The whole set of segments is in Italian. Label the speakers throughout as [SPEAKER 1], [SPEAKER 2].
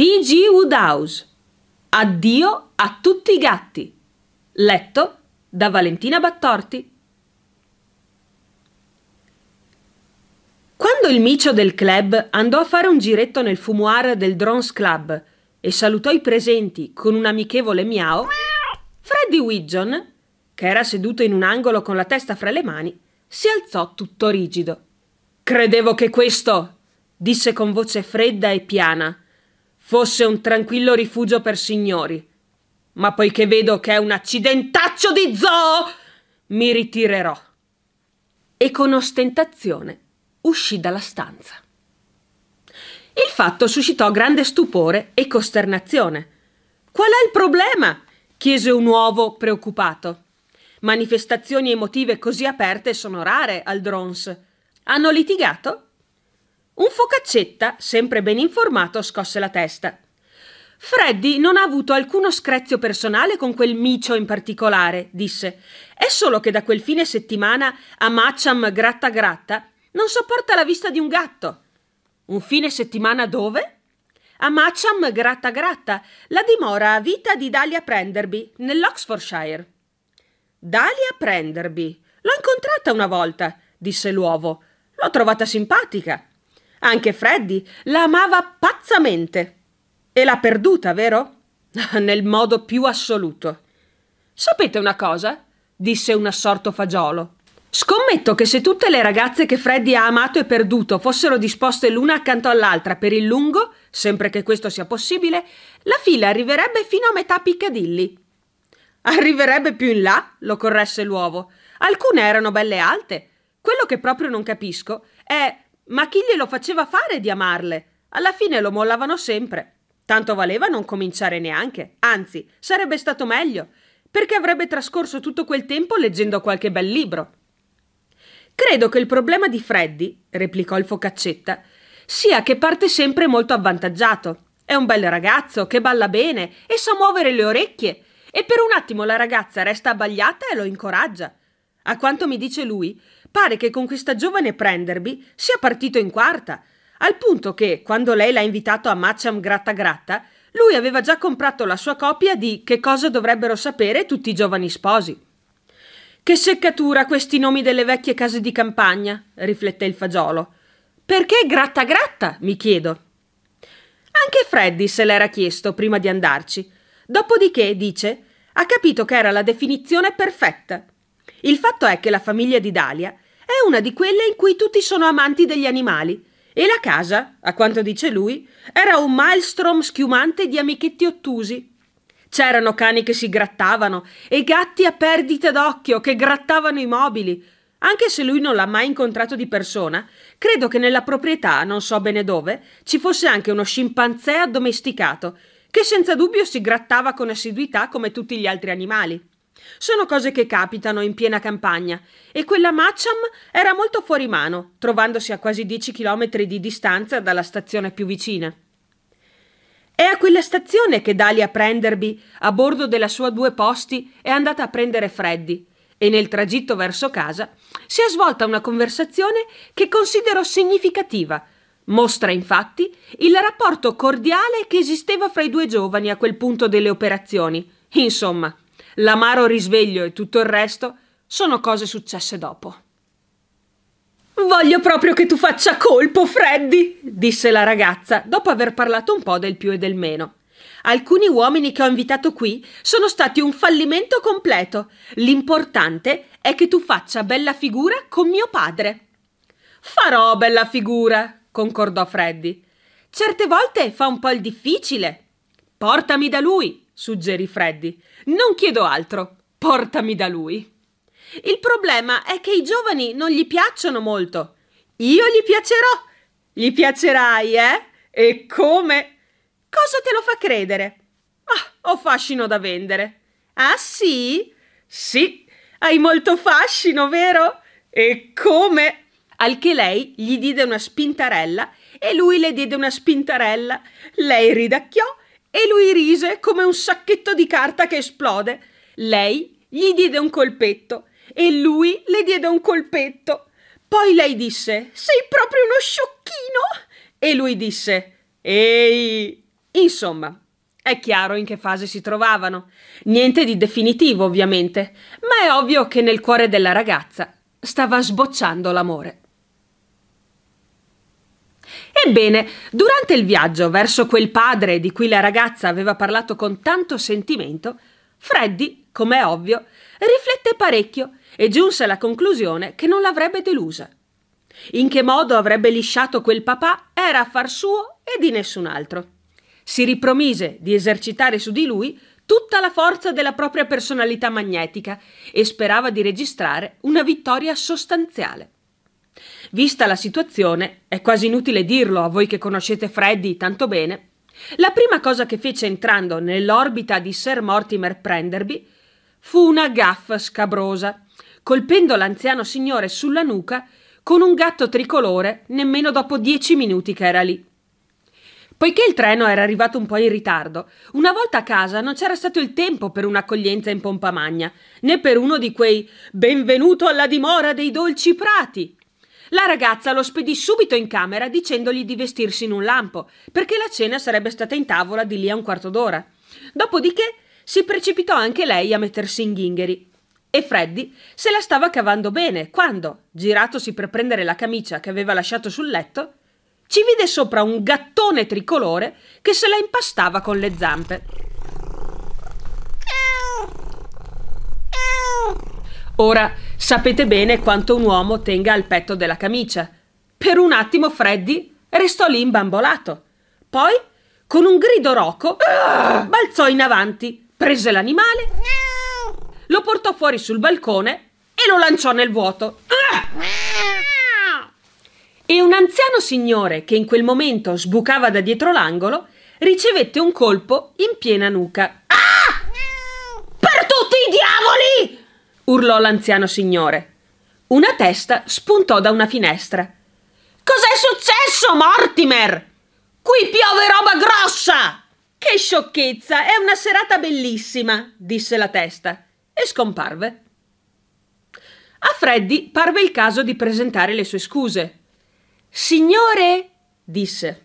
[SPEAKER 1] P.G. Woodhouse. Addio a tutti i gatti. Letto da Valentina Battorti. Quando il micio del club andò a fare un giretto nel fumoir del Drones Club e salutò i presenti con un amichevole miau, Freddy Widgeon, che era seduto in un angolo con la testa fra le mani, si alzò tutto rigido. Credevo che questo, disse con voce fredda e piana, fosse un tranquillo rifugio per signori. Ma poiché vedo che è un accidentaccio di zoo, mi ritirerò. E con ostentazione uscì dalla stanza. Il fatto suscitò grande stupore e costernazione. Qual è il problema? chiese un uovo preoccupato. Manifestazioni emotive così aperte sono rare al Drons. Hanno litigato un focaccetta, sempre ben informato, scosse la testa. Freddy non ha avuto alcuno screzio personale con quel micio in particolare, disse. È solo che da quel fine settimana a Macham gratta gratta non sopporta la vista di un gatto. Un fine settimana dove? A Macham gratta gratta, la dimora a vita di Dalia Prenderby, nell'Oxfordshire. Dalia Prenderby. L'ho incontrata una volta, disse l'uovo. L'ho trovata simpatica. Anche Freddy la amava pazzamente. E l'ha perduta, vero? Nel modo più assoluto. Sapete una cosa? disse un assorto fagiolo. Scommetto che se tutte le ragazze che Freddy ha amato e perduto fossero disposte l'una accanto all'altra per il lungo, sempre che questo sia possibile, la fila arriverebbe fino a metà Piccadilly. Arriverebbe più in là, lo corresse l'uovo. Alcune erano belle alte. Quello che proprio non capisco è ma chi glielo faceva fare di amarle? Alla fine lo mollavano sempre. Tanto valeva non cominciare neanche, anzi, sarebbe stato meglio, perché avrebbe trascorso tutto quel tempo leggendo qualche bel libro. Credo che il problema di Freddy, replicò il focaccetta, sia che parte sempre molto avvantaggiato. È un bel ragazzo che balla bene e sa muovere le orecchie, e per un attimo la ragazza resta abbagliata e lo incoraggia. A quanto mi dice lui, Pare che con questa giovane Prenderby sia partito in quarta, al punto che, quando lei l'ha invitato a Matcham Gratta Gratta, lui aveva già comprato la sua copia di Che cosa dovrebbero sapere tutti i giovani sposi. Che seccatura questi nomi delle vecchie case di campagna, riflette il fagiolo. Perché gratta gratta, mi chiedo. Anche Freddy se l'era chiesto prima di andarci. Dopodiché, dice, ha capito che era la definizione perfetta. Il fatto è che la famiglia di Dalia è una di quelle in cui tutti sono amanti degli animali e la casa, a quanto dice lui, era un maelstrom schiumante di amichetti ottusi. C'erano cani che si grattavano e gatti a perdita d'occhio che grattavano i mobili. Anche se lui non l'ha mai incontrato di persona, credo che nella proprietà, non so bene dove, ci fosse anche uno scimpanzé addomesticato, che senza dubbio si grattava con assiduità come tutti gli altri animali. Sono cose che capitano in piena campagna e quella Matcham era molto fuori mano, trovandosi a quasi 10 chilometri di distanza dalla stazione più vicina. È a quella stazione che Dalia Prenderby, a bordo della sua due posti, è andata a prendere Freddy e nel tragitto verso casa si è svolta una conversazione che considero significativa. Mostra infatti il rapporto cordiale che esisteva fra i due giovani a quel punto delle operazioni. Insomma, l'amaro risveglio e tutto il resto sono cose successe dopo. Voglio proprio che tu faccia colpo, Freddy, disse la ragazza, dopo aver parlato un po' del più e del meno. Alcuni uomini che ho invitato qui sono stati un fallimento completo. L'importante è che tu faccia bella figura con mio padre. Farò bella figura, concordò Freddy. Certe volte fa un po' il difficile. Portami da lui suggerì Freddy. Non chiedo altro. Portami da lui. Il problema è che i giovani non gli piacciono molto. Io gli piacerò. Gli piacerai, eh? E come? Cosa te lo fa credere? Ah, ho fascino da vendere. Ah sì? Sì, hai molto fascino, vero? E come? Al che lei gli diede una spintarella e lui le diede una spintarella. Lei ridacchiò e lui rise come un sacchetto di carta che esplode. Lei gli diede un colpetto e lui le diede un colpetto. Poi lei disse: Sei proprio uno sciocchino! E lui disse: Ehi! Insomma, è chiaro in che fase si trovavano. Niente di definitivo, ovviamente, ma è ovvio che nel cuore della ragazza stava sbocciando l'amore. Ebbene, durante il viaggio verso quel padre di cui la ragazza aveva parlato con tanto sentimento, Freddy, come è ovvio, riflette parecchio e giunse alla conclusione che non l'avrebbe delusa. In che modo avrebbe lisciato quel papà era affar suo e di nessun altro. Si ripromise di esercitare su di lui tutta la forza della propria personalità magnetica e sperava di registrare una vittoria sostanziale. Vista la situazione, è quasi inutile dirlo a voi che conoscete Freddy tanto bene, la prima cosa che fece entrando nell'orbita di Sir Mortimer Prenderby fu una gaffa scabrosa, colpendo l'anziano signore sulla nuca con un gatto tricolore nemmeno dopo dieci minuti che era lì. Poiché il treno era arrivato un po' in ritardo, una volta a casa non c'era stato il tempo per un'accoglienza in pompa magna, né per uno di quei benvenuto alla dimora dei dolci prati la ragazza lo spedì subito in camera dicendogli di vestirsi in un lampo, perché la cena sarebbe stata in tavola di lì a un quarto d'ora. Dopodiché si precipitò anche lei a mettersi in ghingheri. E Freddy se la stava cavando bene quando, giratosi per prendere la camicia che aveva lasciato sul letto, ci vide sopra un gattone tricolore che se la impastava con le zampe. Ora, sapete bene quanto un uomo tenga al petto della camicia. Per un attimo Freddy restò lì imbambolato. Poi, con un grido roco, balzò in avanti, prese l'animale, lo portò fuori sul balcone e lo lanciò nel vuoto. E un anziano signore che in quel momento sbucava da dietro l'angolo ricevette un colpo in piena nuca. Ah! Per tutti i diavoli! urlò l'anziano signore. Una testa spuntò da una finestra. Cos'è successo, Mortimer? Qui piove roba grossa! Che sciocchezza! È una serata bellissima, disse la testa e scomparve. A Freddy parve il caso di presentare le sue scuse. Signore, disse.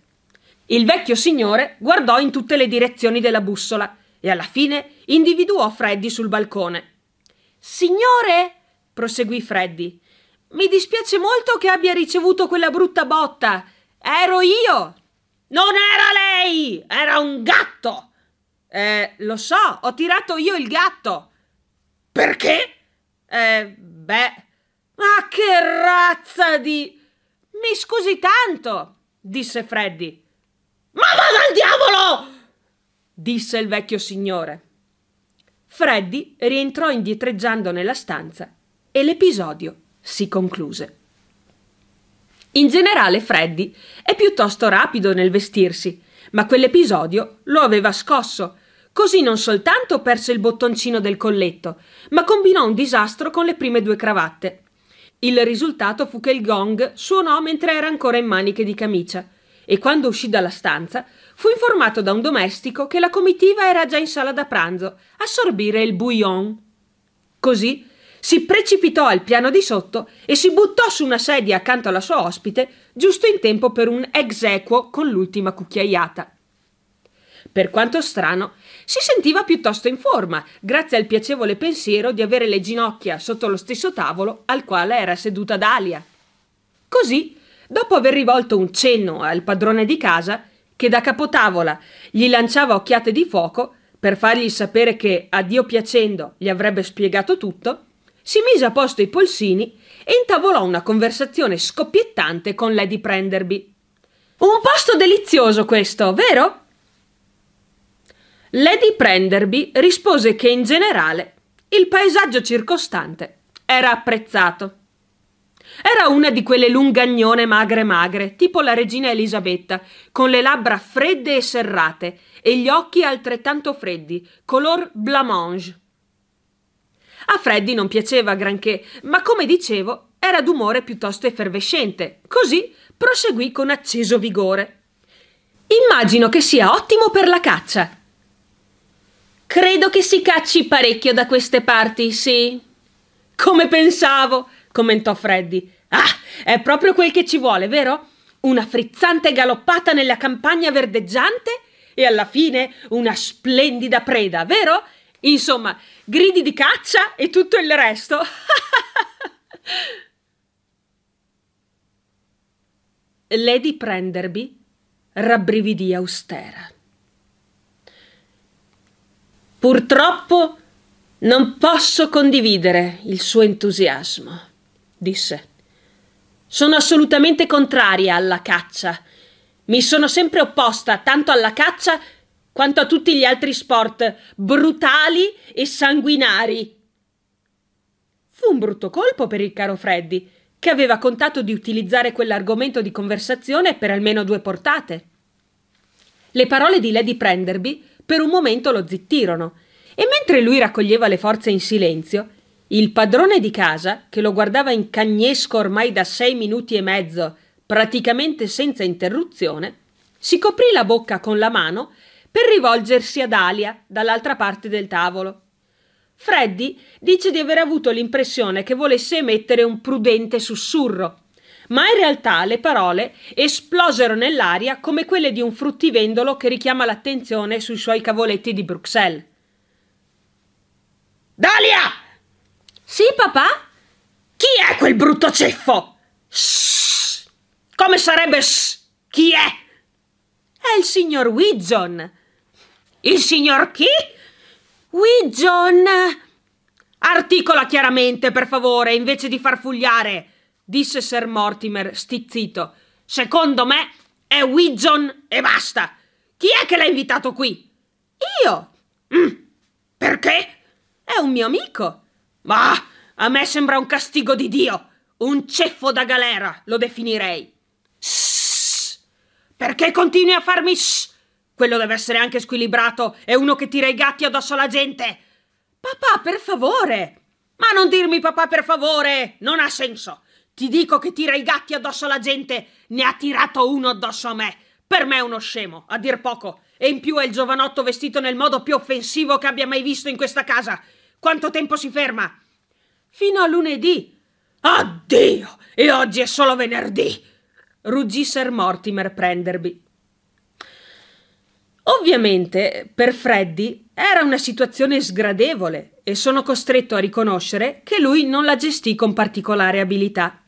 [SPEAKER 1] Il vecchio signore guardò in tutte le direzioni della bussola e alla fine individuò Freddy sul balcone. Signore, proseguì Freddy, mi dispiace molto che abbia ricevuto quella brutta botta. Ero io. Non era lei, era un gatto. Eh, lo so, ho tirato io il gatto. Perché? Eh, beh. Ma che razza di... Mi scusi tanto, disse Freddy. Ma vada al diavolo! disse il vecchio signore. Freddy rientrò indietreggiando nella stanza e l'episodio si concluse. In generale Freddy è piuttosto rapido nel vestirsi, ma quell'episodio lo aveva scosso. Così non soltanto perse il bottoncino del colletto, ma combinò un disastro con le prime due cravatte. Il risultato fu che il gong suonò mentre era ancora in maniche di camicia e quando uscì dalla stanza fu informato da un domestico che la comitiva era già in sala da pranzo a sorbire il bouillon. Così si precipitò al piano di sotto e si buttò su una sedia accanto alla sua ospite, giusto in tempo per un exequo con l'ultima cucchiaiata. Per quanto strano, si sentiva piuttosto in forma, grazie al piacevole pensiero di avere le ginocchia sotto lo stesso tavolo al quale era seduta Dalia. Così Dopo aver rivolto un cenno al padrone di casa, che da capotavola gli lanciava occhiate di fuoco per fargli sapere che, a Dio piacendo, gli avrebbe spiegato tutto, si mise a posto i polsini e intavolò una conversazione scoppiettante con Lady Prenderby. Un posto delizioso questo, vero? Lady Prenderby rispose che in generale il paesaggio circostante era apprezzato. Era una di quelle lungagnone magre magre, tipo la regina Elisabetta, con le labbra fredde e serrate e gli occhi altrettanto freddi, color blancmange. A Freddy non piaceva granché, ma come dicevo, era d'umore piuttosto effervescente. Così proseguì con acceso vigore. Immagino che sia ottimo per la caccia. Credo che si cacci parecchio da queste parti, sì. Come pensavo, commentò Freddy. Ah, è proprio quel che ci vuole, vero? Una frizzante galoppata nella campagna verdeggiante e alla fine una splendida preda, vero? Insomma, gridi di caccia e tutto il resto. Lady Prenderby rabbrividì austera. Purtroppo non posso condividere il suo entusiasmo disse. Sono assolutamente contraria alla caccia. Mi sono sempre opposta tanto alla caccia quanto a tutti gli altri sport brutali e sanguinari. Fu un brutto colpo per il caro Freddy, che aveva contato di utilizzare quell'argomento di conversazione per almeno due portate. Le parole di Lady Prenderby per un momento lo zittirono, e mentre lui raccoglieva le forze in silenzio, il padrone di casa, che lo guardava in cagnesco ormai da sei minuti e mezzo, praticamente senza interruzione, si coprì la bocca con la mano per rivolgersi ad Alia dall'altra parte del tavolo. Freddy dice di aver avuto l'impressione che volesse emettere un prudente sussurro, ma in realtà le parole esplosero nell'aria come quelle di un fruttivendolo che richiama l'attenzione sui suoi cavoletti di Bruxelles. Dalia! Sì, papà? Chi è quel brutto ceffo? Shh. Come sarebbe shh? Chi è? È il signor Widgeon. Il signor chi? Widgeon. Articola chiaramente, per favore, invece di farfugliare, disse Sir Mortimer, stizzito. Secondo me è Widgeon e basta. Chi è che l'ha invitato qui? Io. Mm. Perché? È un mio amico. Ma a me sembra un castigo di Dio. Un ceffo da galera, lo definirei. Shh! Perché continui a farmi shh? Quello deve essere anche squilibrato. È uno che tira i gatti addosso alla gente. Papà, per favore. Ma non dirmi papà, per favore. Non ha senso. Ti dico che tira i gatti addosso alla gente. Ne ha tirato uno addosso a me. Per me è uno scemo, a dir poco. E in più è il giovanotto vestito nel modo più offensivo che abbia mai visto in questa casa. Quanto tempo si ferma? Fino a lunedì. Addio! E oggi è solo venerdì! ruggì Sir Mortimer Prenderby. Ovviamente, per Freddy era una situazione sgradevole e sono costretto a riconoscere che lui non la gestì con particolare abilità.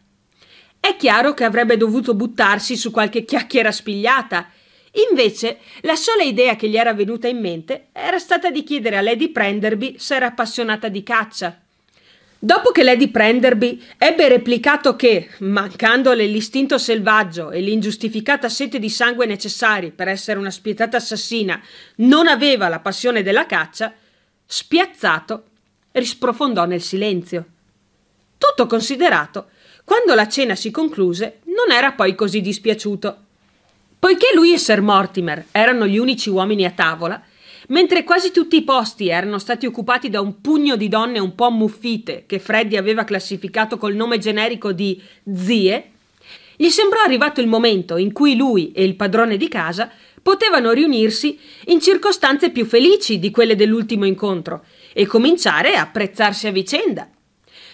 [SPEAKER 1] È chiaro che avrebbe dovuto buttarsi su qualche chiacchiera spigliata Invece, la sola idea che gli era venuta in mente era stata di chiedere a Lady Prenderby se era appassionata di caccia. Dopo che Lady Prenderby ebbe replicato che, mancandole l'istinto selvaggio e l'ingiustificata sete di sangue necessari per essere una spietata assassina, non aveva la passione della caccia, spiazzato risprofondò nel silenzio. Tutto considerato, quando la cena si concluse, non era poi così dispiaciuto. Poiché lui e Sir Mortimer erano gli unici uomini a tavola, mentre quasi tutti i posti erano stati occupati da un pugno di donne un po' ammuffite che Freddy aveva classificato col nome generico di zie, gli sembrò arrivato il momento in cui lui e il padrone di casa potevano riunirsi in circostanze più felici di quelle dell'ultimo incontro e cominciare a apprezzarsi a vicenda.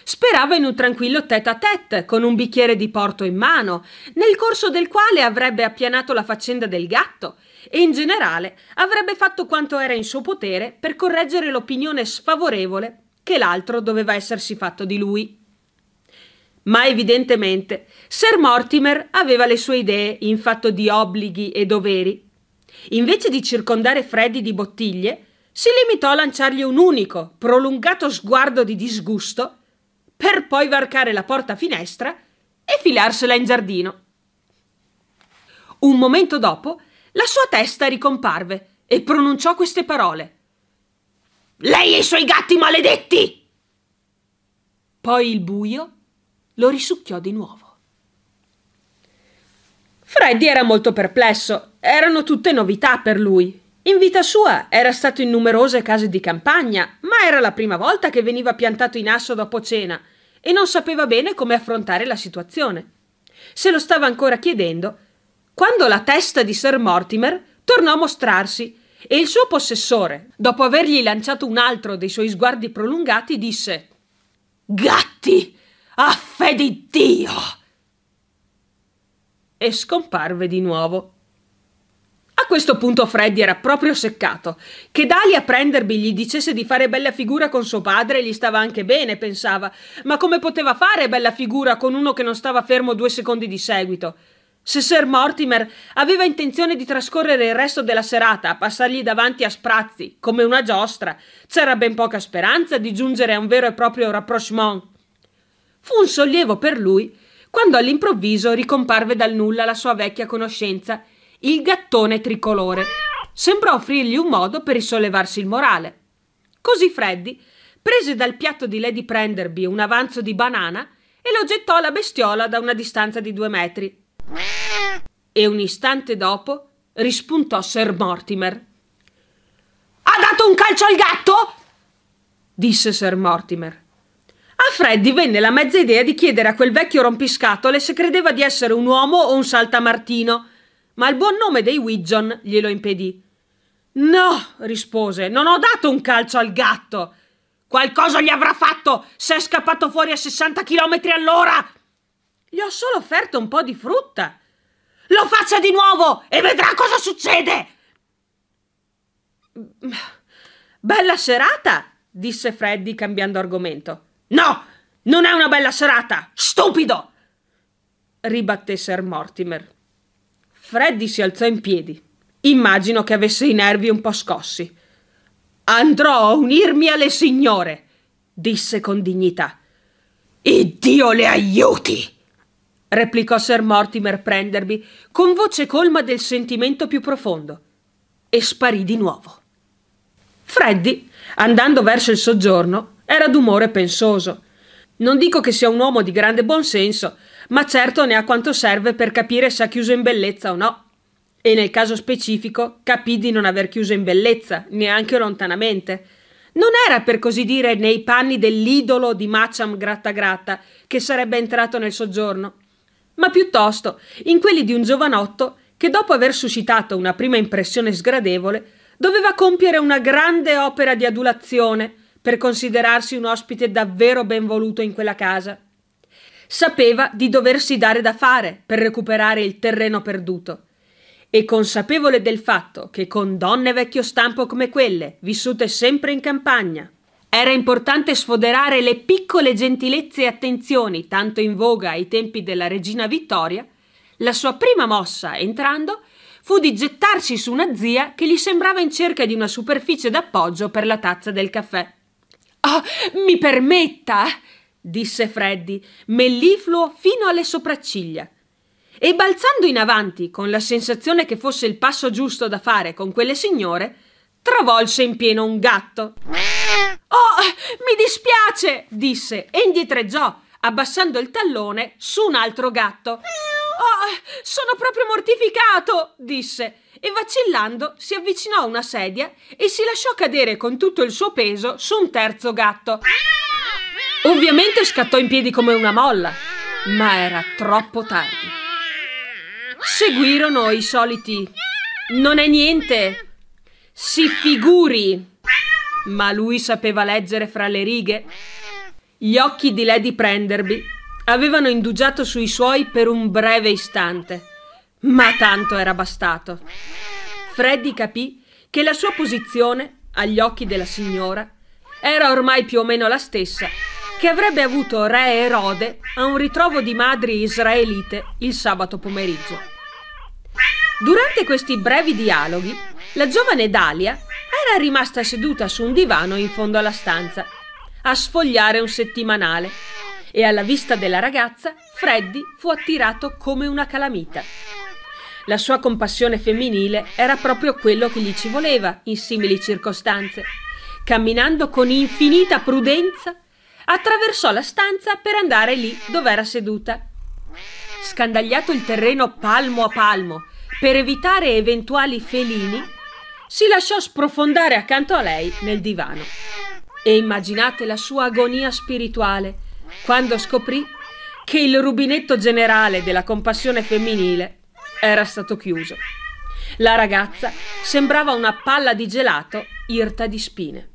[SPEAKER 1] Sperava in un tranquillo tête à tête, con un bicchiere di porto in mano, nel corso del quale avrebbe appianato la faccenda del gatto e in generale avrebbe fatto quanto era in suo potere per correggere l'opinione sfavorevole che l'altro doveva essersi fatto di lui. Ma evidentemente Sir Mortimer aveva le sue idee in fatto di obblighi e doveri. Invece di circondare Freddy di bottiglie, si limitò a lanciargli un unico, prolungato sguardo di disgusto per poi varcare la porta-finestra e filarsela in giardino. Un momento dopo, la sua testa ricomparve e pronunciò queste parole. Lei e i suoi gatti maledetti! Poi il buio lo risucchiò di nuovo. Freddy era molto perplesso, erano tutte novità per lui. In vita sua era stato in numerose case di campagna, ma era la prima volta che veniva piantato in asso dopo cena e non sapeva bene come affrontare la situazione. Se lo stava ancora chiedendo, quando la testa di Sir Mortimer tornò a mostrarsi e il suo possessore, dopo avergli lanciato un altro dei suoi sguardi prolungati, disse Gatti! affè di Dio! E scomparve di nuovo. A questo punto Freddy era proprio seccato. Che Dali a prendervi gli dicesse di fare bella figura con suo padre gli stava anche bene, pensava. Ma come poteva fare bella figura con uno che non stava fermo due secondi di seguito? Se Sir Mortimer aveva intenzione di trascorrere il resto della serata a passargli davanti a sprazzi, come una giostra, c'era ben poca speranza di giungere a un vero e proprio rapprochement. Fu un sollievo per lui quando all'improvviso ricomparve dal nulla la sua vecchia conoscenza il gattone tricolore. Sembrò offrirgli un modo per risollevarsi il morale. Così Freddy prese dal piatto di Lady Prenderby un avanzo di banana e lo gettò alla bestiola da una distanza di due metri. E un istante dopo rispuntò Sir Mortimer. Ha dato un calcio al gatto? disse Sir Mortimer. A Freddy venne la mezza idea di chiedere a quel vecchio rompiscatole se credeva di essere un uomo o un saltamartino ma il buon nome dei Wigeon glielo impedì. No, rispose, non ho dato un calcio al gatto. Qualcosa gli avrà fatto se è scappato fuori a 60 km all'ora. Gli ho solo offerto un po' di frutta. Lo faccia di nuovo e vedrà cosa succede. Bella serata, disse Freddy cambiando argomento. No, non è una bella serata, stupido! ribatté Sir Mortimer. Freddy si alzò in piedi. Immagino che avesse i nervi un po' scossi. Andrò a unirmi alle signore, disse con dignità. Iddio le aiuti! replicò Sir Mortimer Prenderby con voce colma del sentimento più profondo e sparì di nuovo. Freddy, andando verso il soggiorno, era d'umore pensoso. Non dico che sia un uomo di grande buonsenso, ma certo ne ha quanto serve per capire se ha chiuso in bellezza o no. E nel caso specifico capì di non aver chiuso in bellezza, neanche lontanamente. Non era per così dire nei panni dell'idolo di Macham Gratta Gratta che sarebbe entrato nel soggiorno, ma piuttosto in quelli di un giovanotto che dopo aver suscitato una prima impressione sgradevole doveva compiere una grande opera di adulazione per considerarsi un ospite davvero ben voluto in quella casa sapeva di doversi dare da fare per recuperare il terreno perduto. E consapevole del fatto che con donne vecchio stampo come quelle, vissute sempre in campagna, era importante sfoderare le piccole gentilezze e attenzioni tanto in voga ai tempi della regina Vittoria, la sua prima mossa, entrando, fu di gettarsi su una zia che gli sembrava in cerca di una superficie d'appoggio per la tazza del caffè. Oh, mi permetta, disse Freddi, mellifluo fino alle sopracciglia. E balzando in avanti, con la sensazione che fosse il passo giusto da fare con quelle signore, travolse in pieno un gatto. Oh, mi dispiace, disse e indietreggiò, abbassando il tallone su un altro gatto. Oh, sono proprio mortificato, disse e vacillando si avvicinò a una sedia e si lasciò cadere con tutto il suo peso su un terzo gatto. Ovviamente scattò in piedi come una molla, ma era troppo tardi. Seguirono i soliti non è niente, si figuri, ma lui sapeva leggere fra le righe. Gli occhi di Lady Prenderby avevano indugiato sui suoi per un breve istante, ma tanto era bastato. Freddy capì che la sua posizione, agli occhi della signora, era ormai più o meno la stessa che avrebbe avuto re Erode a un ritrovo di madri israelite il sabato pomeriggio. Durante questi brevi dialoghi, la giovane Dalia era rimasta seduta su un divano in fondo alla stanza, a sfogliare un settimanale, e alla vista della ragazza, Freddy fu attirato come una calamita. La sua compassione femminile era proprio quello che gli ci voleva in simili circostanze. Camminando con infinita prudenza, attraversò la stanza per andare lì dove era seduta. Scandagliato il terreno palmo a palmo per evitare eventuali felini, si lasciò sprofondare accanto a lei nel divano. E immaginate la sua agonia spirituale quando scoprì che il rubinetto generale della compassione femminile era stato chiuso. La ragazza sembrava una palla di gelato irta di spine.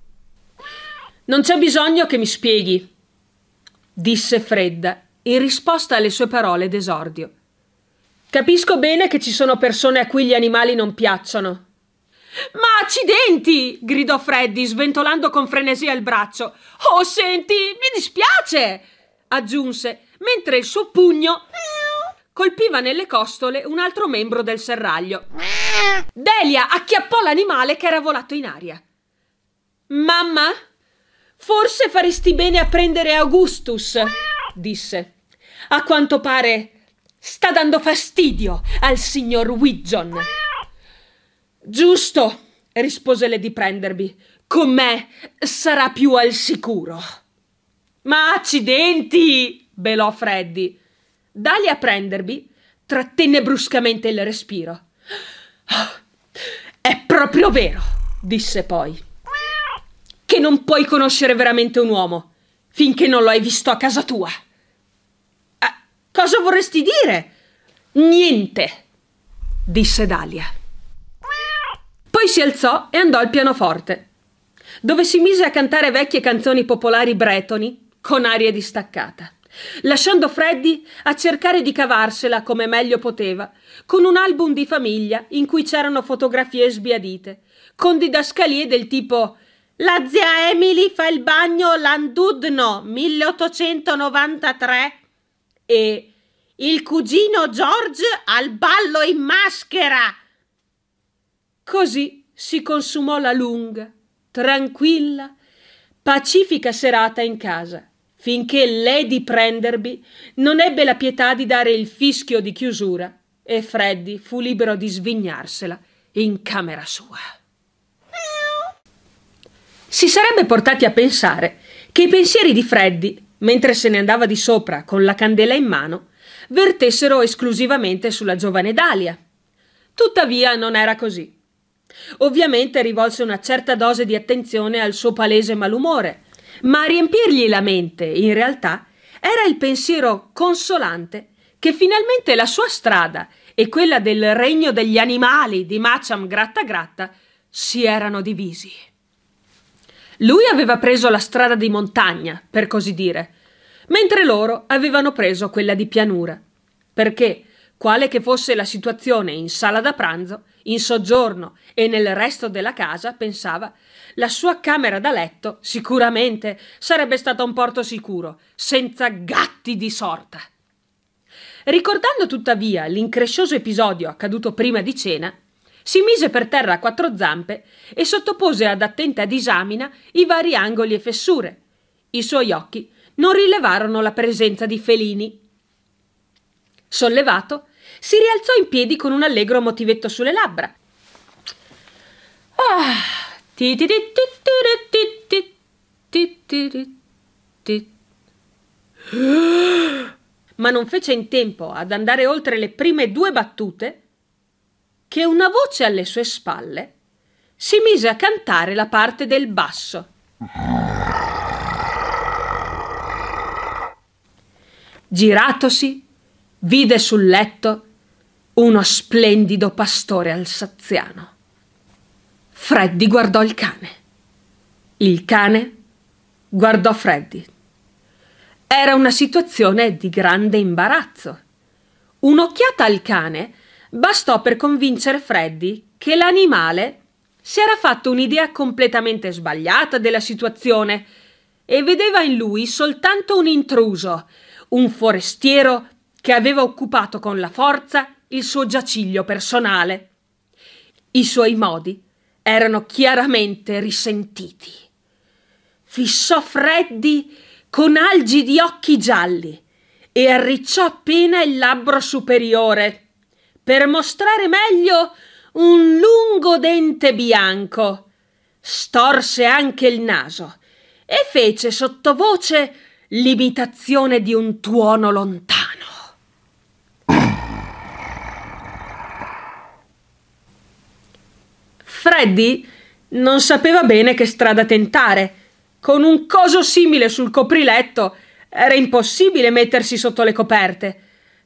[SPEAKER 1] Non c'è bisogno che mi spieghi, disse fredda in risposta alle sue parole d'esordio. Capisco bene che ci sono persone a cui gli animali non piacciono. Ma accidenti! gridò Freddy, sventolando con frenesia il braccio. Oh, senti, mi dispiace! aggiunse, mentre il suo pugno colpiva nelle costole un altro membro del serraglio. Delia acchiappò l'animale che era volato in aria. Mamma? Forse faresti bene a prendere Augustus, disse. A quanto pare sta dando fastidio al signor Widgeon. Giusto, rispose Lady Prenderby. Con me sarà più al sicuro. Ma accidenti! belò Freddy. Dalia Prenderby trattenne bruscamente il respiro. Ah, è proprio vero, disse poi che non puoi conoscere veramente un uomo finché non lo hai visto a casa tua. Ah, cosa vorresti dire? Niente, disse Dalia. Poi si alzò e andò al pianoforte, dove si mise a cantare vecchie canzoni popolari bretoni con aria distaccata, lasciando Freddy a cercare di cavarsela come meglio poteva, con un album di famiglia in cui c'erano fotografie sbiadite, con didascalie del tipo la zia Emily fa il bagno Landudno 1893 e il cugino George al ballo in maschera. Così si consumò la lunga, tranquilla, pacifica serata in casa, finché Lady Prenderby non ebbe la pietà di dare il fischio di chiusura e Freddy fu libero di svignarsela in camera sua. Si sarebbe portati a pensare che i pensieri di Freddy, mentre se ne andava di sopra con la candela in mano, vertessero esclusivamente sulla giovane Dalia. Tuttavia non era così. Ovviamente rivolse una certa dose di attenzione al suo palese malumore, ma a riempirgli la mente, in realtà, era il pensiero consolante che finalmente la sua strada e quella del regno degli animali di Macham Gratta Gratta si erano divisi. Lui aveva preso la strada di montagna, per così dire, mentre loro avevano preso quella di pianura. Perché, quale che fosse la situazione in sala da pranzo, in soggiorno e nel resto della casa, pensava, la sua camera da letto sicuramente sarebbe stata un porto sicuro, senza gatti di sorta. Ricordando tuttavia l'increscioso episodio accaduto prima di cena, si mise per terra a quattro zampe e sottopose ad attenta disamina i vari angoli e fessure. I suoi occhi non rilevarono la presenza di felini. Sollevato, si rialzò in piedi con un allegro motivetto sulle labbra. Ah! Ma non fece in tempo ad andare oltre le prime due battute che una voce alle sue spalle si mise a cantare la parte del basso. Giratosi, vide sul letto uno splendido pastore alsaziano. Freddy guardò il cane. Il cane guardò Freddy. Era una situazione di grande imbarazzo. Un'occhiata al cane bastò per convincere Freddy che l'animale si era fatto un'idea completamente sbagliata della situazione e vedeva in lui soltanto un intruso, un forestiero che aveva occupato con la forza il suo giaciglio personale. I suoi modi erano chiaramente risentiti. Fissò Freddy con algidi occhi gialli e arricciò appena il labbro superiore per mostrare meglio un lungo dente bianco. Storse anche il naso e fece sottovoce l'imitazione di un tuono lontano. Freddy non sapeva bene che strada tentare. Con un coso simile sul copriletto era impossibile mettersi sotto le coperte.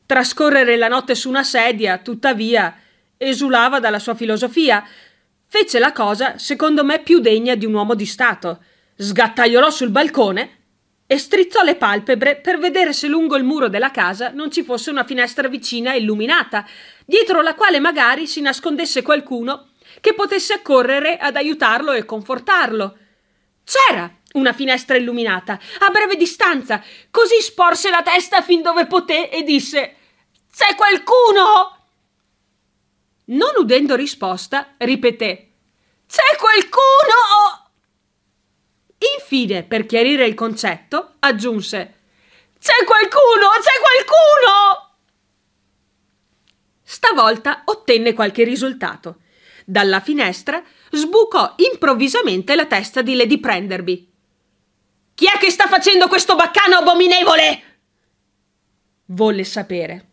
[SPEAKER 1] Trascorrere la notte su una sedia, tuttavia, esulava dalla sua filosofia. Fece la cosa, secondo me, più degna di un uomo di Stato. Sgattaiolò sul balcone e strizzò le palpebre per vedere se lungo il muro della casa non ci fosse una finestra vicina e illuminata, dietro la quale magari si nascondesse qualcuno che potesse accorrere ad aiutarlo e confortarlo. C'era! una finestra illuminata, a breve distanza, così sporse la testa fin dove poté e disse C'è qualcuno? Non udendo risposta, ripeté C'è qualcuno? Infine, per chiarire il concetto, aggiunse C'è qualcuno? C'è qualcuno? Stavolta ottenne qualche risultato. Dalla finestra sbucò improvvisamente la testa di Lady Prenderby chi è che sta facendo questo baccano abominevole? Volle sapere.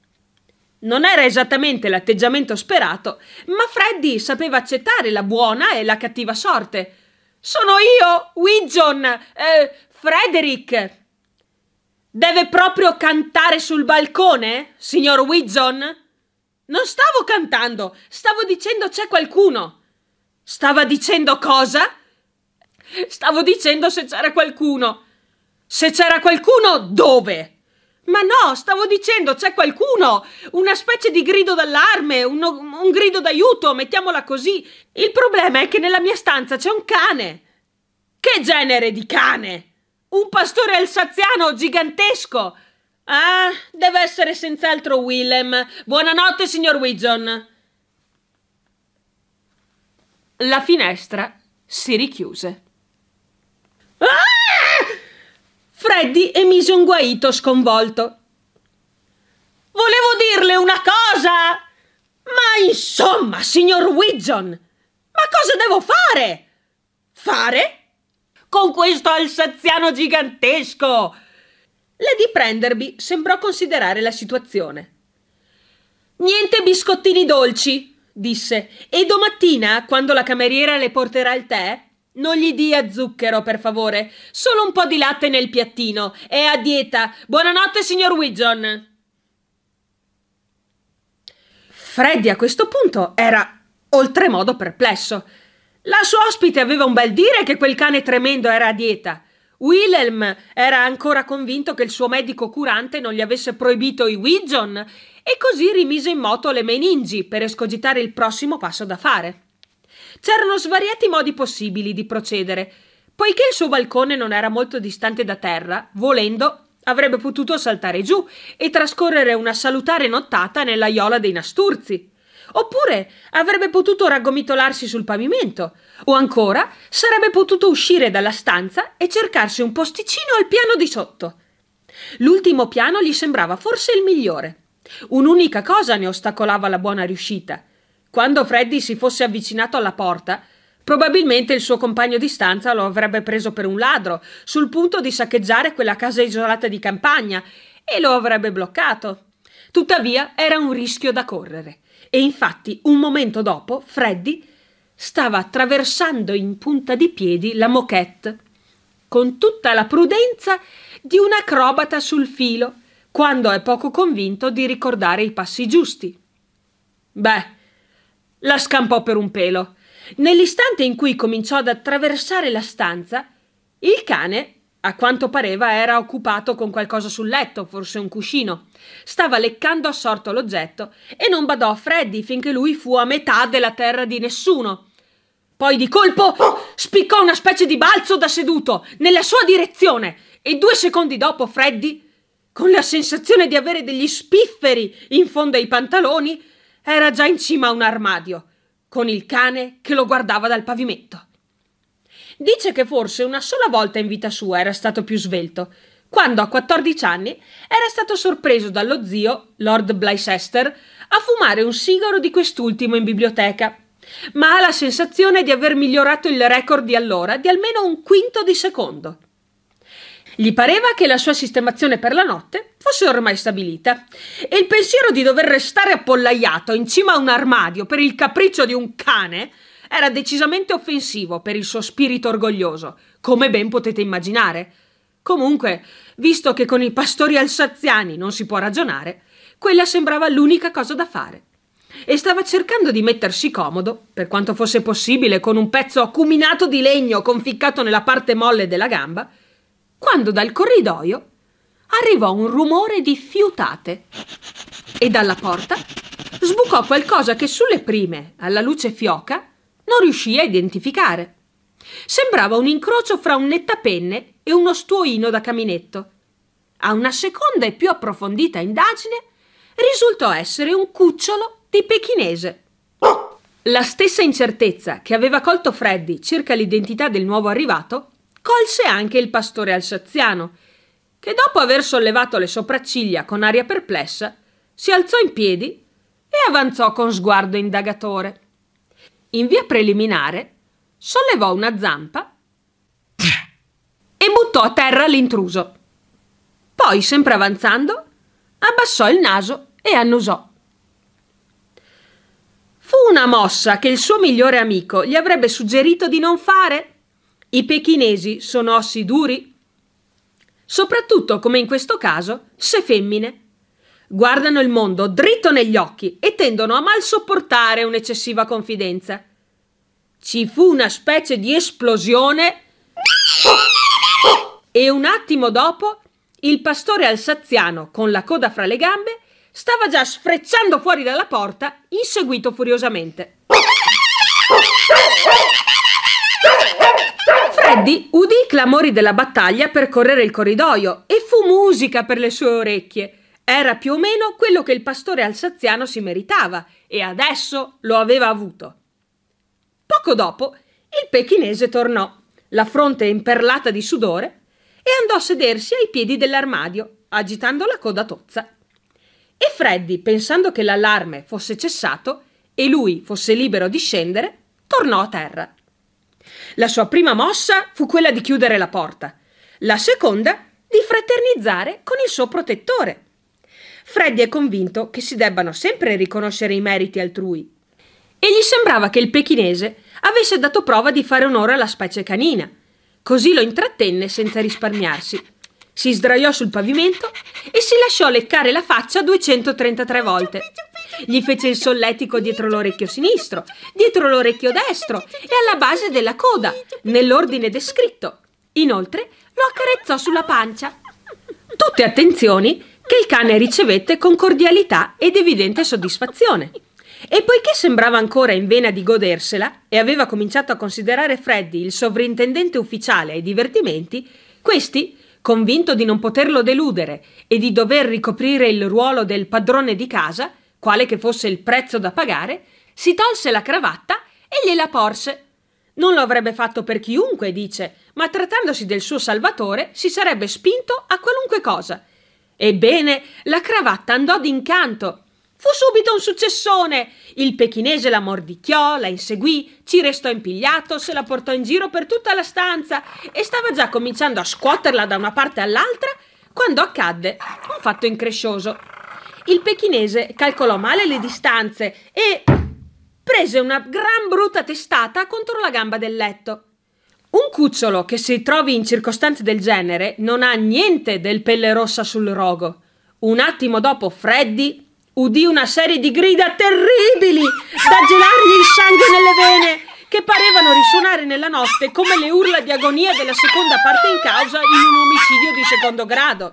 [SPEAKER 1] Non era esattamente l'atteggiamento sperato, ma Freddy sapeva accettare la buona e la cattiva sorte. Sono io, Widgeon, eh, Frederick. Deve proprio cantare sul balcone, signor Widgeon? Non stavo cantando, stavo dicendo c'è qualcuno. Stava dicendo cosa? Stavo dicendo se c'era qualcuno. Se c'era qualcuno, dove? Ma no, stavo dicendo, c'è qualcuno! Una specie di grido d'allarme, uno, un grido d'aiuto, mettiamola così. Il problema è che nella mia stanza c'è un cane. Che genere di cane? Un pastore alsaziano gigantesco. Ah, deve essere senz'altro Willem. Buonanotte, signor Wigeon. La finestra si richiuse. Ah! Freddy emise un guaito sconvolto. Volevo dirle una cosa! Ma insomma, signor Widgeon! Ma cosa devo fare? Fare? Con questo alsaziano gigantesco! Lady Prenderby sembrò considerare la situazione. Niente biscottini dolci, disse, e domattina, quando la cameriera le porterà il tè, non gli dia zucchero, per favore. Solo un po' di latte nel piattino. È a dieta. Buonanotte, signor Widgeon. Freddy a questo punto era oltremodo perplesso. La sua ospite aveva un bel dire che quel cane tremendo era a dieta. Wilhelm era ancora convinto che il suo medico curante non gli avesse proibito i Widgeon e così rimise in moto le meningi per escogitare il prossimo passo da fare. C'erano svariati modi possibili di procedere. Poiché il suo balcone non era molto distante da terra, volendo, avrebbe potuto saltare giù e trascorrere una salutare nottata nell'aiola dei Nasturzi. Oppure avrebbe potuto raggomitolarsi sul pavimento, o ancora sarebbe potuto uscire dalla stanza e cercarsi un posticino al piano di sotto. L'ultimo piano gli sembrava forse il migliore. Un'unica cosa ne ostacolava la buona riuscita. Quando Freddy si fosse avvicinato alla porta, probabilmente il suo compagno di stanza lo avrebbe preso per un ladro, sul punto di saccheggiare quella casa isolata di campagna, e lo avrebbe bloccato. Tuttavia era un rischio da correre. E infatti, un momento dopo, Freddy stava attraversando in punta di piedi la moquette con tutta la prudenza di un acrobata sul filo, quando è poco convinto di ricordare i passi giusti. Beh, la scampò per un pelo. Nell'istante in cui cominciò ad attraversare la stanza, il cane, a quanto pareva, era occupato con qualcosa sul letto, forse un cuscino. Stava leccando assorto l'oggetto e non badò a Freddy finché lui fu a metà della terra di nessuno. Poi di colpo spiccò una specie di balzo da seduto nella sua direzione e due secondi dopo Freddy, con la sensazione di avere degli spifferi in fondo ai pantaloni, era già in cima a un armadio, con il cane che lo guardava dal pavimento. Dice che forse una sola volta in vita sua era stato più svelto, quando a 14 anni era stato sorpreso dallo zio, Lord Blycester, a fumare un sigaro di quest'ultimo in biblioteca, ma ha la sensazione di aver migliorato il record di allora di almeno un quinto di secondo. Gli pareva che la sua sistemazione per la notte fosse ormai stabilita e il pensiero di dover restare appollaiato in cima a un armadio per il capriccio di un cane era decisamente offensivo per il suo spirito orgoglioso, come ben potete immaginare. Comunque, visto che con i pastori alsaziani non si può ragionare, quella sembrava l'unica cosa da fare. E stava cercando di mettersi comodo, per quanto fosse possibile, con un pezzo acuminato di legno conficcato nella parte molle della gamba, quando dal corridoio arrivò un rumore di fiutate e dalla porta sbucò qualcosa che sulle prime, alla luce fioca, non riuscì a identificare. Sembrava un incrocio fra un nettapenne e uno stuoino da caminetto. A una seconda e più approfondita indagine risultò essere un cucciolo di pechinese. La stessa incertezza che aveva colto Freddy circa l'identità del nuovo arrivato Colse anche il pastore alsaziano, che dopo aver sollevato le sopracciglia con aria perplessa, si alzò in piedi e avanzò con sguardo indagatore. In via preliminare, sollevò una zampa e buttò a terra l'intruso. Poi, sempre avanzando, abbassò il naso e annusò. Fu una mossa che il suo migliore amico gli avrebbe suggerito di non fare, i pechinesi sono ossi duri? Soprattutto, come in questo caso, se femmine. Guardano il mondo dritto negli occhi e tendono a mal sopportare un'eccessiva confidenza. Ci fu una specie di esplosione e un attimo dopo il pastore alsaziano, con la coda fra le gambe, stava già sfrecciando fuori dalla porta, inseguito furiosamente. Freddy udì i clamori della battaglia per correre il corridoio e fu musica per le sue orecchie. Era più o meno quello che il pastore alsaziano si meritava e adesso lo aveva avuto. Poco dopo il pechinese tornò, la fronte imperlata di sudore, e andò a sedersi ai piedi dell'armadio, agitando la coda tozza. E Freddy, pensando che l'allarme fosse cessato e lui fosse libero di scendere, tornò a terra. La sua prima mossa fu quella di chiudere la porta, la seconda di fraternizzare con il suo protettore. Freddy è convinto che si debbano sempre riconoscere i meriti altrui. E gli sembrava che il pechinese avesse dato prova di fare onore alla specie canina. Così lo intrattenne senza risparmiarsi. Si sdraiò sul pavimento e si lasciò leccare la faccia 233 volte. Gli fece il solletico dietro l'orecchio sinistro, dietro l'orecchio destro e alla base della coda, nell'ordine descritto. Inoltre lo accarezzò sulla pancia. Tutte attenzioni che il cane ricevette con cordialità ed evidente soddisfazione. E poiché sembrava ancora in vena di godersela e aveva cominciato a considerare Freddy il sovrintendente ufficiale ai divertimenti, questi, convinto di non poterlo deludere e di dover ricoprire il ruolo del padrone di casa, quale che fosse il prezzo da pagare, si tolse la cravatta e gliela porse. Non lo avrebbe fatto per chiunque, dice, ma trattandosi del suo salvatore si sarebbe spinto a qualunque cosa. Ebbene, la cravatta andò d'incanto. Fu subito un successone. Il pechinese la mordicchiò, la inseguì, ci restò impigliato, se la portò in giro per tutta la stanza e stava già cominciando a scuoterla da una parte all'altra quando accadde un fatto increscioso il pechinese calcolò male le distanze e prese una gran brutta testata contro la gamba del letto. Un cucciolo che si trovi in circostanze del genere non ha niente del pelle rossa sul rogo. Un attimo dopo Freddy udì una serie di grida terribili da gelargli il sangue nelle vene che parevano risuonare nella notte come le urla di agonia della seconda parte in causa in un omicidio di secondo grado.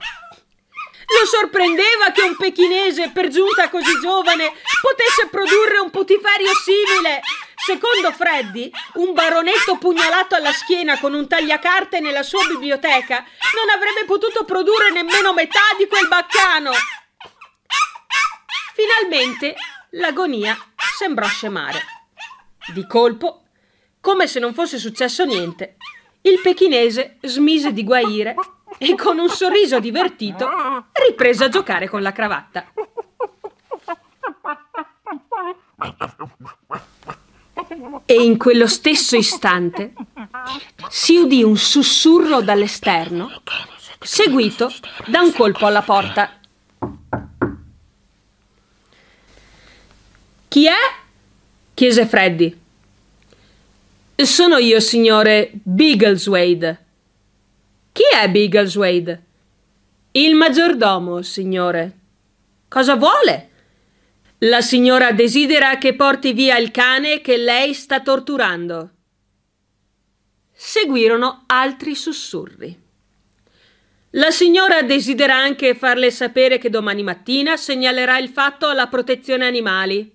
[SPEAKER 1] Lo sorprendeva che un pechinese, per giunta così giovane, potesse produrre un putiferio simile. Secondo Freddy, un baronetto pugnalato alla schiena con un tagliacarte nella sua biblioteca non avrebbe potuto produrre nemmeno metà di quel baccano. Finalmente l'agonia sembrò scemare. Di colpo, come se non fosse successo niente, il pechinese smise di guaire e con un sorriso divertito riprese a giocare con la cravatta. E in quello stesso istante si udì un sussurro dall'esterno, seguito da un colpo alla porta. Chi è? chiese Freddy. Sono io, signore Biggleswade, chi è Biggleswade? Il maggiordomo, signore. Cosa vuole? La signora desidera che porti via il cane che lei sta torturando. Seguirono altri sussurri. La signora desidera anche farle sapere che domani mattina segnalerà il fatto alla protezione animali.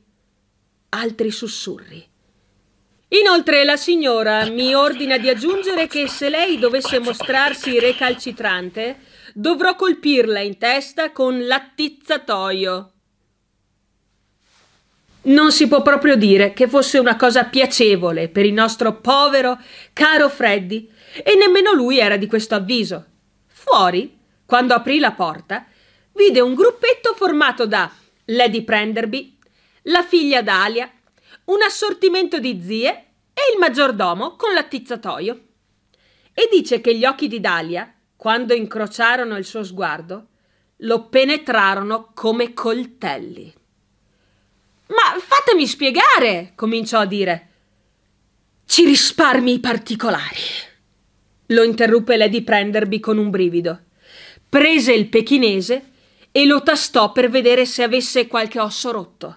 [SPEAKER 1] Altri sussurri. Inoltre la signora mi ordina di aggiungere che se lei dovesse mostrarsi recalcitrante, dovrò colpirla in testa con l'attizzatoio. Non si può proprio dire che fosse una cosa piacevole per il nostro povero, caro Freddy, e nemmeno lui era di questo avviso. Fuori, quando aprì la porta, vide un gruppetto formato da Lady Prenderby, la figlia d'Alia, un assortimento di zie e il maggiordomo con l'attizzatoio. E dice che gli occhi di Dalia, quando incrociarono il suo sguardo, lo penetrarono come coltelli. Ma fatemi spiegare, cominciò a dire. Ci risparmi i particolari. Lo interruppe Lady Prenderby con un brivido. Prese il pechinese e lo tastò per vedere se avesse qualche osso rotto.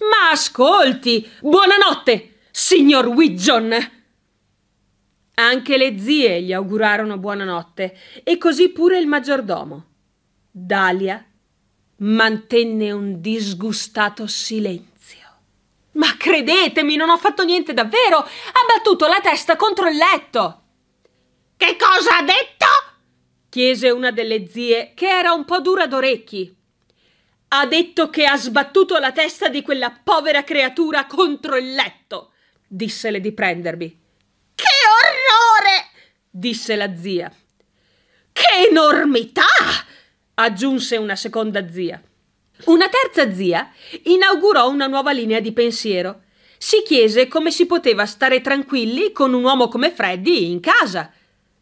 [SPEAKER 1] Ma ascolti! Buonanotte, signor Widgeon! Anche le zie gli augurarono buonanotte e così pure il maggiordomo. Dalia mantenne un disgustato silenzio. Ma credetemi, non ho fatto niente davvero! Ha battuto la testa contro il letto! Che cosa ha detto? chiese una delle zie, che era un po' dura d'orecchi ha detto che ha sbattuto la testa di quella povera creatura contro il letto, dissele di prendermi. Che orrore! disse la zia. Che enormità! aggiunse una seconda zia. Una terza zia inaugurò una nuova linea di pensiero. Si chiese come si poteva stare tranquilli con un uomo come Freddy in casa.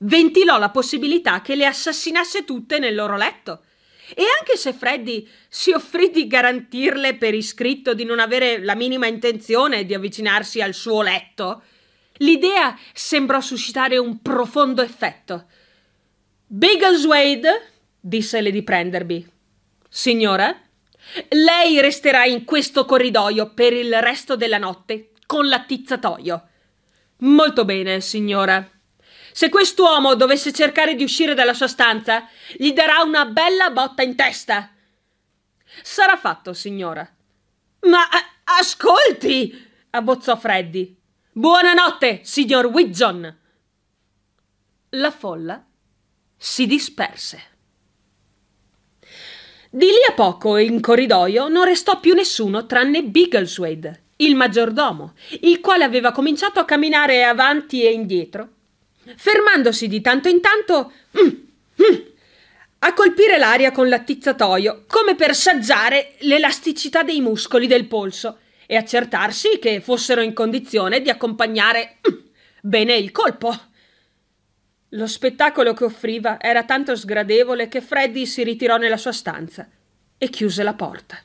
[SPEAKER 1] Ventilò la possibilità che le assassinasse tutte nel loro letto. E anche se Freddy si offrì di garantirle per iscritto di non avere la minima intenzione di avvicinarsi al suo letto, l'idea sembrò suscitare un profondo effetto. Wade dissele Lady Prenderby. Signora, lei resterà in questo corridoio per il resto della notte con l'attizzatoio. Molto bene, signora. Se quest'uomo dovesse cercare di uscire dalla sua stanza, gli darà una bella botta in testa. Sarà fatto, signora. Ma eh, ascolti! abbozzò Freddy. Buonanotte, signor Widgeon! La folla si disperse. Di lì a poco in corridoio non restò più nessuno tranne Biggleswade, il maggiordomo, il quale aveva cominciato a camminare avanti e indietro fermandosi di tanto in tanto mm, mm, a colpire l'aria con l'attizzatoio, come per saggiare l'elasticità dei muscoli del polso e accertarsi che fossero in condizione di accompagnare mm, bene il colpo. Lo spettacolo che offriva era tanto sgradevole che Freddy si ritirò nella sua stanza e chiuse la porta.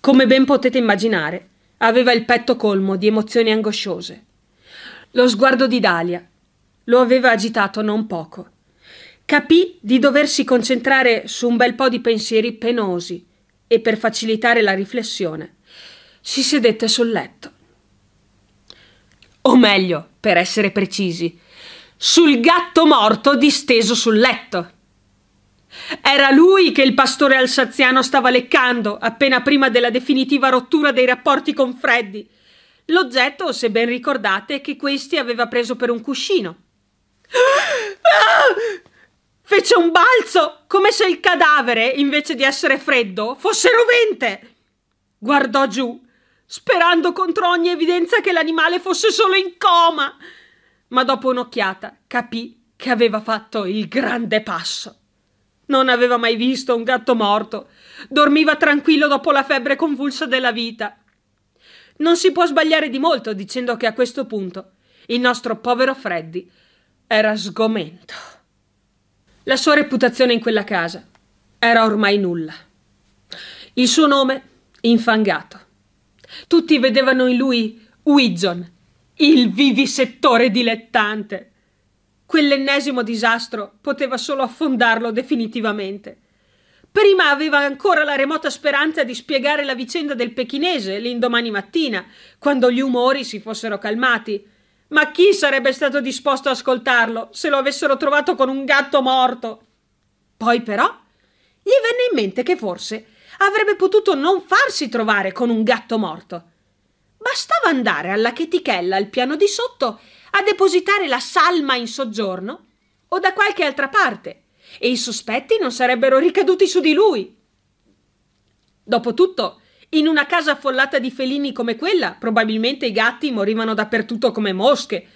[SPEAKER 1] Come ben potete immaginare, aveva il petto colmo di emozioni angosciose. Lo sguardo di Dalia, lo aveva agitato non poco. Capì di doversi concentrare su un bel po' di pensieri penosi e per facilitare la riflessione si sedette sul letto. O meglio, per essere precisi, sul gatto morto disteso sul letto. Era lui che il pastore alsaziano stava leccando appena prima della definitiva rottura dei rapporti con Freddy. L'oggetto, se ben ricordate, che questi aveva preso per un cuscino. Ah! Fece un balzo, come se il cadavere, invece di essere freddo, fosse rovente. Guardò giù, sperando contro ogni evidenza che l'animale fosse solo in coma. Ma dopo un'occhiata capì che aveva fatto il grande passo. Non aveva mai visto un gatto morto. Dormiva tranquillo dopo la febbre convulsa della vita. Non si può sbagliare di molto dicendo che a questo punto il nostro povero Freddy era sgomento. La sua reputazione in quella casa era ormai nulla. Il suo nome infangato. Tutti vedevano in lui Wigion, il vivisettore dilettante. Quell'ennesimo disastro poteva solo affondarlo definitivamente. Prima aveva ancora la remota speranza di spiegare la vicenda del pechinese l'indomani mattina, quando gli umori si fossero calmati, ma chi sarebbe stato disposto ad ascoltarlo se lo avessero trovato con un gatto morto? Poi però gli venne in mente che forse avrebbe potuto non farsi trovare con un gatto morto. Bastava andare alla chetichella al piano di sotto a depositare la salma in soggiorno o da qualche altra parte e i sospetti non sarebbero ricaduti su di lui. Dopotutto, in una casa affollata di felini come quella, probabilmente i gatti morivano dappertutto come mosche.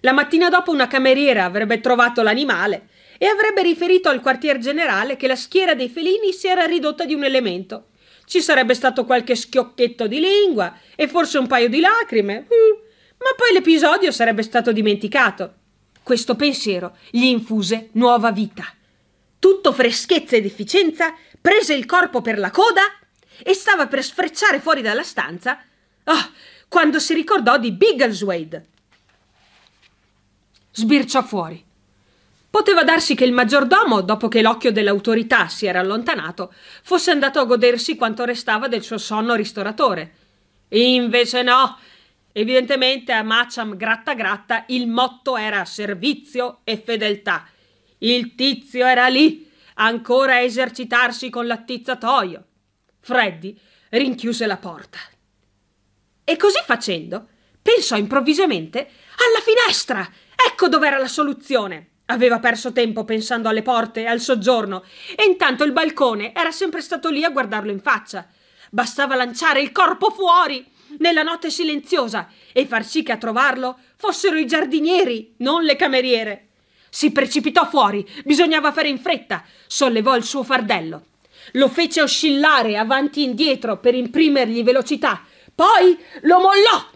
[SPEAKER 1] La mattina dopo una cameriera avrebbe trovato l'animale e avrebbe riferito al quartier generale che la schiera dei felini si era ridotta di un elemento. Ci sarebbe stato qualche schiocchetto di lingua e forse un paio di lacrime, mm, ma poi l'episodio sarebbe stato dimenticato. Questo pensiero gli infuse nuova vita. Tutto freschezza ed efficienza, prese il corpo per la coda e stava per sfrecciare fuori dalla stanza oh, quando si ricordò di Biggleswade. Sbirciò fuori. Poteva darsi che il maggiordomo, dopo che l'occhio dell'autorità si era allontanato, fosse andato a godersi quanto restava del suo sonno ristoratore. Invece no! Evidentemente a Macham Gratta Gratta il motto era servizio e fedeltà. Il tizio era lì, ancora a esercitarsi con l'attizzatoio. Freddy rinchiuse la porta. E così facendo, pensò improvvisamente alla finestra. Ecco dov'era la soluzione. Aveva perso tempo pensando alle porte, al soggiorno, e intanto il balcone era sempre stato lì a guardarlo in faccia. Bastava lanciare il corpo fuori nella notte silenziosa e far sì che a trovarlo fossero i giardinieri, non le cameriere. Si precipitò fuori, bisognava fare in fretta, sollevò il suo fardello lo fece oscillare avanti e indietro per imprimergli velocità, poi lo mollò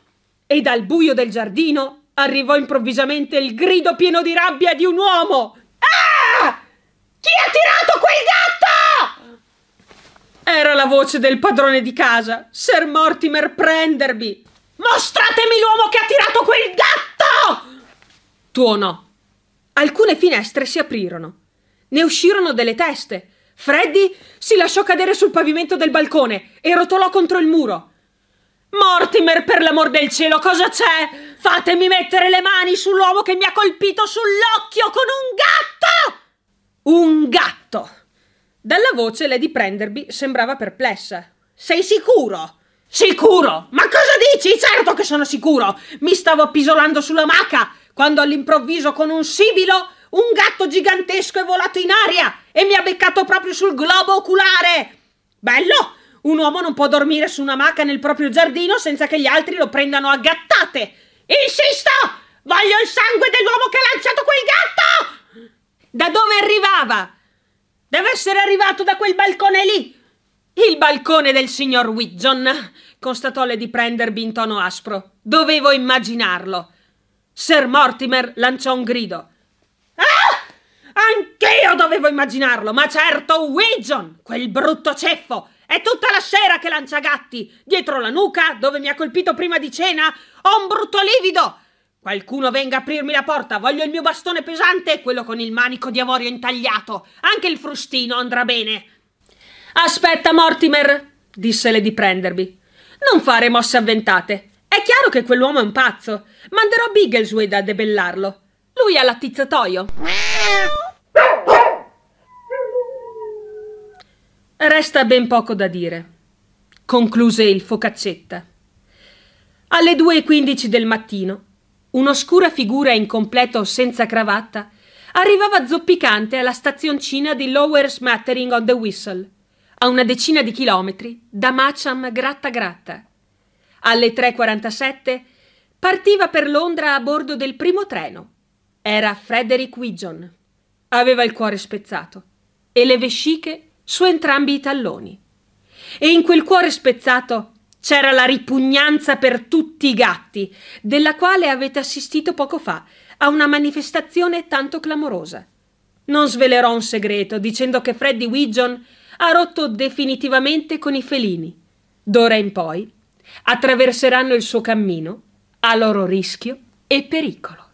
[SPEAKER 1] e dal buio del giardino arrivò improvvisamente il grido pieno di rabbia di un uomo. Ah! Chi ha tirato quel gatto? Era la voce del padrone di casa. Sir Mortimer, Prenderby. Mostratemi l'uomo che ha tirato quel gatto! Tuonò. Alcune finestre si aprirono. Ne uscirono delle teste. Freddy si lasciò cadere sul pavimento del balcone e rotolò contro il muro. Mortimer, per l'amor del cielo, cosa c'è? Fatemi mettere le mani sull'uomo che mi ha colpito sull'occhio con un gatto! Un gatto! Dalla voce Lady Prenderby sembrava perplessa. Sei sicuro? Sicuro? Ma cosa dici? Certo che sono sicuro! Mi stavo appisolando sulla maca quando all'improvviso con un sibilo un gatto gigantesco è volato in aria e mi ha beccato proprio sul globo oculare. Bello! Un uomo non può dormire su una maca nel proprio giardino senza che gli altri lo prendano a gattate. Insisto! Voglio il sangue dell'uomo che ha lanciato quel gatto! Da dove arrivava? Deve essere arrivato da quel balcone lì. Il balcone del signor Widgeon, constatò Lady Prenderby in tono aspro. Dovevo immaginarlo. Sir Mortimer lanciò un grido. Anch'io dovevo immaginarlo, ma certo Wigeon, quel brutto ceffo! È tutta la scera che lancia gatti! Dietro la nuca, dove mi ha colpito prima di cena, ho un brutto livido! Qualcuno venga a aprirmi la porta, voglio il mio bastone pesante, e quello con il manico di avorio intagliato. Anche il frustino andrà bene. Aspetta, Mortimer, disse Lady Prenderby. Non fare mosse avventate. È chiaro che quell'uomo è un pazzo. Manderò Biggleswade a debellarlo. Lui ha l'attizzatoio. Resta ben poco da dire, concluse il focaccetta. Alle 2.15 del mattino, un'oscura figura in completo senza cravatta arrivava zoppicante alla stazioncina di Lower Smattering on the Whistle, a una decina di chilometri da Macham Gratta Gratta. Alle 3.47 partiva per Londra a bordo del primo treno. Era Frederick Wigeon. Aveva il cuore spezzato e le vesciche su entrambi i talloni. E in quel cuore spezzato c'era la ripugnanza per tutti i gatti, della quale avete assistito poco fa a una manifestazione tanto clamorosa. Non svelerò un segreto dicendo che Freddy Widgeon ha rotto definitivamente con i felini. D'ora in poi attraverseranno il suo cammino a loro rischio e pericolo.